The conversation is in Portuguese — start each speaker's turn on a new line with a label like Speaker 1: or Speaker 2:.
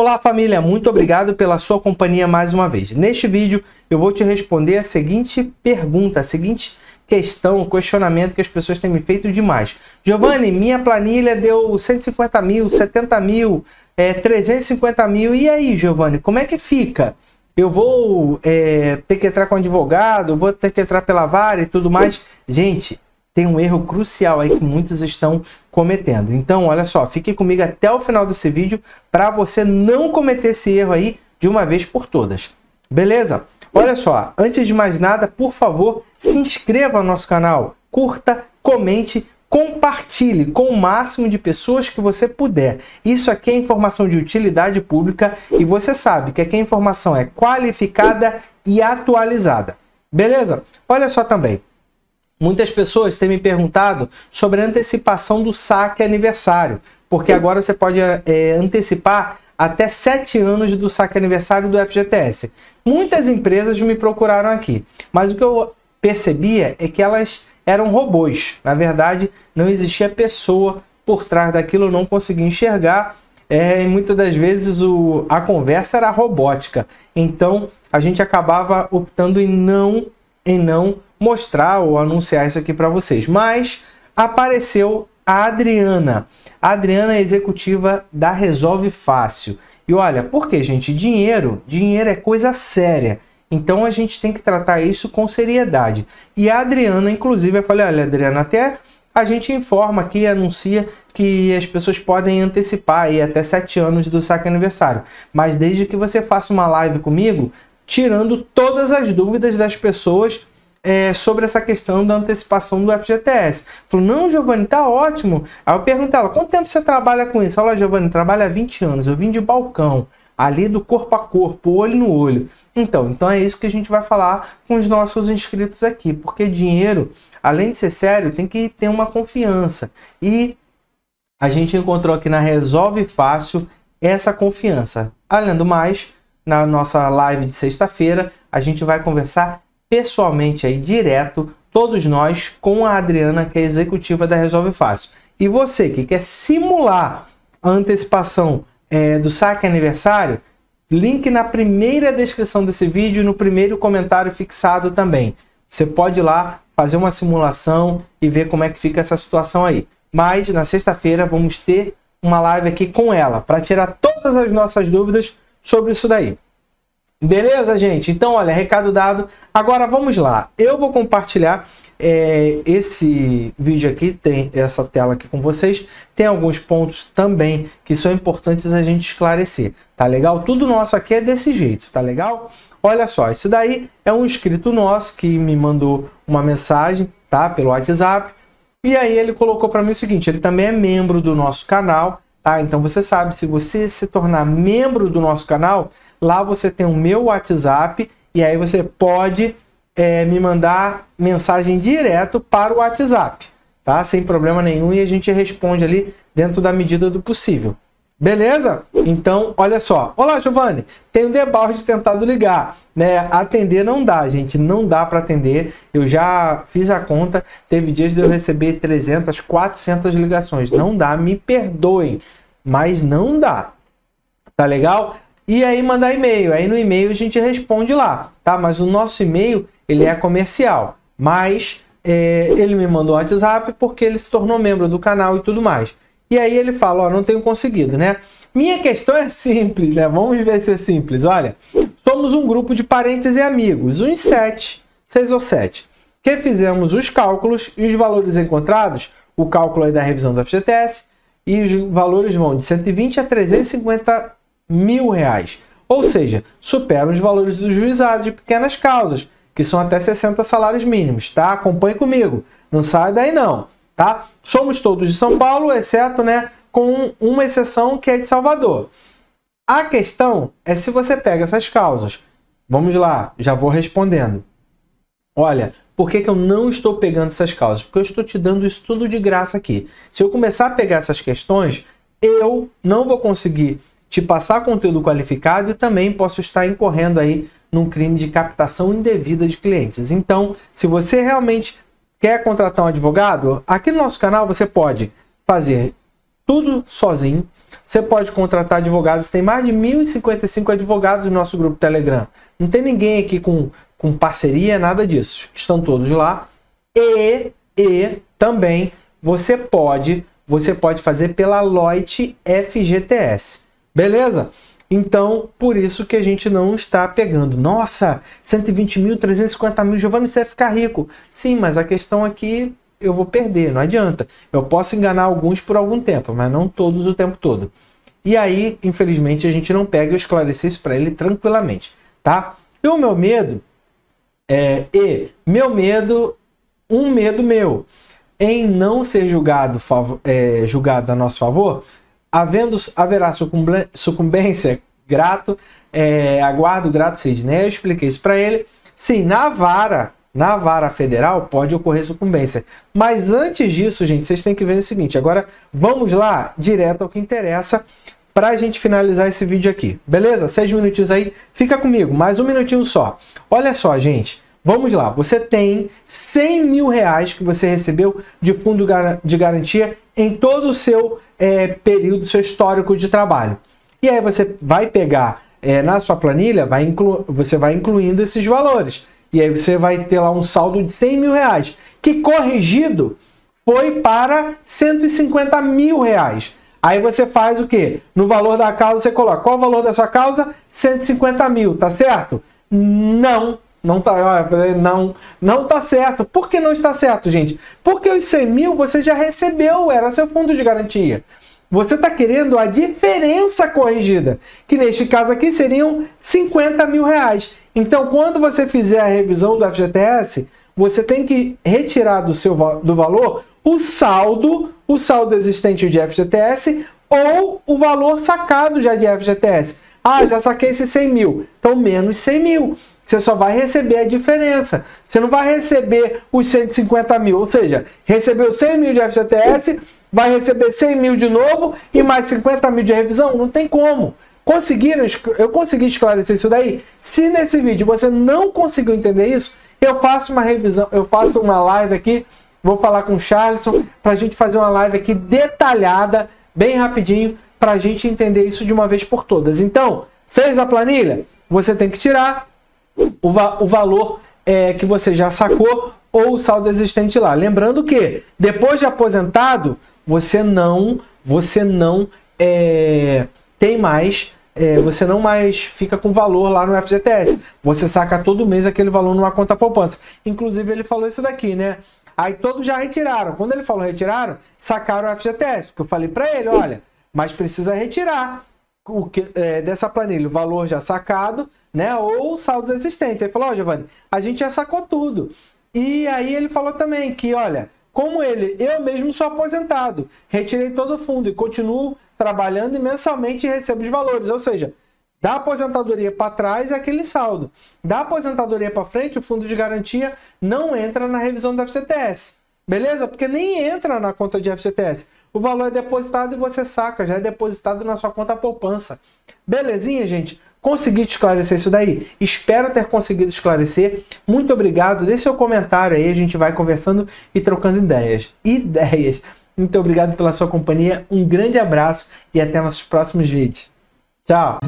Speaker 1: Olá família, muito obrigado pela sua companhia mais uma vez. Neste vídeo eu vou te responder a seguinte pergunta, a seguinte questão, questionamento que as pessoas têm me feito demais. Giovanni, minha planilha deu 150 mil, 70 mil, é, 350 mil, e aí Giovanni, como é que fica? Eu vou é, ter que entrar com advogado, vou ter que entrar pela vara e tudo mais? Gente, tem um erro crucial aí que muitos estão cometendo. Então, olha só, fique comigo até o final desse vídeo para você não cometer esse erro aí de uma vez por todas. Beleza? Olha só, antes de mais nada, por favor, se inscreva no nosso canal, curta, comente, compartilhe com o máximo de pessoas que você puder. Isso aqui é informação de utilidade pública e você sabe que aqui a informação é qualificada e atualizada. Beleza? Olha só também, Muitas pessoas têm me perguntado sobre a antecipação do saque aniversário, porque agora você pode é, antecipar até 7 anos do saque aniversário do FGTS. Muitas empresas me procuraram aqui, mas o que eu percebia é que elas eram robôs. Na verdade, não existia pessoa por trás daquilo, eu não conseguia enxergar. É, e muitas das vezes o, a conversa era robótica. Então a gente acabava optando em não, em não mostrar ou anunciar isso aqui para vocês, mas apareceu a Adriana. A Adriana é executiva da Resolve Fácil. E olha, porque gente, dinheiro, dinheiro é coisa séria. Então a gente tem que tratar isso com seriedade. E a Adriana, inclusive, eu falei, olha, Adriana, até a gente informa aqui, anuncia que as pessoas podem antecipar aí até sete anos do saque aniversário. Mas desde que você faça uma live comigo, tirando todas as dúvidas das pessoas é, sobre essa questão da antecipação do FGTS. Falou, não, Giovanni, tá ótimo. Aí eu perguntei ela, quanto tempo você trabalha com isso? Ela, Giovanni, trabalha há 20 anos, eu vim de balcão ali do corpo a corpo, olho no olho. Então, então é isso que a gente vai falar com os nossos inscritos aqui, porque dinheiro, além de ser sério, tem que ter uma confiança. E a gente encontrou aqui na Resolve Fácil essa confiança. Além do mais, na nossa live de sexta-feira, a gente vai conversar pessoalmente aí direto, todos nós com a Adriana, que é executiva da Resolve Fácil. E você que quer simular a antecipação é, do saque aniversário, link na primeira descrição desse vídeo e no primeiro comentário fixado também. Você pode ir lá fazer uma simulação e ver como é que fica essa situação aí. Mas na sexta-feira vamos ter uma live aqui com ela para tirar todas as nossas dúvidas sobre isso daí. Beleza, gente? Então, olha, recado dado. Agora, vamos lá. Eu vou compartilhar é, esse vídeo aqui, tem essa tela aqui com vocês. Tem alguns pontos também que são importantes a gente esclarecer, tá legal? Tudo nosso aqui é desse jeito, tá legal? Olha só, esse daí é um inscrito nosso que me mandou uma mensagem, tá? Pelo WhatsApp. E aí ele colocou para mim o seguinte, ele também é membro do nosso canal, tá? Então você sabe, se você se tornar membro do nosso canal Lá você tem o meu WhatsApp e aí você pode é, me mandar mensagem direto para o WhatsApp, tá? Sem problema nenhum e a gente responde ali dentro da medida do possível. Beleza? Então, olha só. Olá, Giovanni. um debalde de tentado ligar, né? Atender não dá, gente. Não dá para atender. Eu já fiz a conta. Teve dias de eu receber 300, 400 ligações. Não dá. Me perdoem, mas não dá. Tá legal? e aí mandar e-mail. Aí no e-mail a gente responde lá, tá? Mas o nosso e-mail, ele é comercial. Mas é, ele me mandou um WhatsApp porque ele se tornou membro do canal e tudo mais. E aí ele fala, ó, não tenho conseguido, né? Minha questão é simples, né? Vamos ver se é simples. Olha, somos um grupo de parentes e amigos, uns sete, seis ou sete, que fizemos os cálculos e os valores encontrados, o cálculo aí da revisão do FGTS, e os valores vão de 120 a 350 mil reais. Ou seja, superam os valores do juizado de pequenas causas, que são até 60 salários mínimos, tá? Acompanhe comigo, não sai daí não, tá? Somos todos de São Paulo, exceto, né, com uma exceção que é de Salvador. A questão é se você pega essas causas. Vamos lá, já vou respondendo. Olha, por que, que eu não estou pegando essas causas? Porque eu estou te dando isso tudo de graça aqui. Se eu começar a pegar essas questões, eu não vou conseguir te passar conteúdo qualificado e também posso estar incorrendo aí num crime de captação indevida de clientes. Então, se você realmente quer contratar um advogado, aqui no nosso canal você pode fazer tudo sozinho. Você pode contratar advogados, tem mais de 1.055 advogados no nosso grupo Telegram. Não tem ninguém aqui com, com parceria, nada disso. Estão todos lá. E, e também você pode, você pode fazer pela Loite FGTS. Beleza? Então, por isso que a gente não está pegando. Nossa, 120 mil, 350 mil, Giovanni, você vai ficar rico. Sim, mas a questão aqui é eu vou perder, não adianta. Eu posso enganar alguns por algum tempo, mas não todos o tempo todo. E aí, infelizmente, a gente não pega e esclarece isso para ele tranquilamente, tá? E o meu medo é, e meu medo, um medo meu, em não ser julgado, é, julgado a nosso favor, Havendo, haverá sucumbência, grato, é, aguardo, grato, Sidney. Eu expliquei isso para ele. Sim, na vara, na vara federal pode ocorrer sucumbência. Mas antes disso, gente, vocês têm que ver o seguinte. Agora, vamos lá direto ao que interessa para a gente finalizar esse vídeo aqui. Beleza? Seis minutinhos aí. Fica comigo, mais um minutinho só. Olha só, gente. Vamos lá. Você tem 100 mil reais que você recebeu de fundo de garantia em todo o seu é, período, seu histórico de trabalho. E aí você vai pegar é, na sua planilha, vai você vai incluindo esses valores. E aí você vai ter lá um saldo de 100 mil reais, que corrigido foi para 150 mil reais. Aí você faz o que? No valor da causa você coloca. Qual o valor da sua causa? 150 mil, tá certo? Não não tá, não, não tá certo. Por que não está certo, gente? Porque os 100 mil você já recebeu, era seu fundo de garantia. Você está querendo a diferença corrigida, que neste caso aqui seriam 50 mil reais. Então, quando você fizer a revisão do FGTS, você tem que retirar do seu do valor o saldo, o saldo existente de FGTS ou o valor sacado já de FGTS. Ah, já saquei esses 100 mil. Então, menos 100 mil. Você só vai receber a diferença. Você não vai receber os 150 mil. Ou seja, recebeu 100 mil de FGTS, vai receber 100 mil de novo e mais 50 mil de revisão? Não tem como. Conseguiram? Eu consegui esclarecer isso daí? Se nesse vídeo você não conseguiu entender isso, eu faço uma revisão, eu faço uma live aqui, vou falar com o Charleson para a gente fazer uma live aqui detalhada, bem rapidinho, para a gente entender isso de uma vez por todas. Então, fez a planilha? Você tem que tirar o, va o valor é, que você já sacou ou o saldo existente lá. Lembrando que depois de aposentado, você não, você não é, tem mais, é, você não mais fica com valor lá no FGTS. Você saca todo mês aquele valor numa conta poupança. Inclusive ele falou isso daqui, né? Aí todos já retiraram. Quando ele falou retiraram, sacaram o FGTS, porque eu falei para ele, olha, mas precisa retirar o que, é, dessa planilha o valor já sacado né? Ou saldos existentes. Ele falou, ó, oh, Giovanni, a gente já sacou tudo. E aí ele falou também que, olha, como ele, eu mesmo sou aposentado, retirei todo o fundo e continuo trabalhando e mensalmente recebo os valores. Ou seja, da aposentadoria para trás é aquele saldo. Da aposentadoria para frente, o fundo de garantia não entra na revisão da FCTS. Beleza? Porque nem entra na conta de FCTS. O valor é depositado e você saca, já é depositado na sua conta poupança. Belezinha, gente? Consegui te esclarecer isso daí? Espero ter conseguido esclarecer. Muito obrigado. Deixe seu comentário aí, a gente vai conversando e trocando ideias. Ideias. Muito obrigado pela sua companhia. Um grande abraço e até nossos próximos vídeos. Tchau.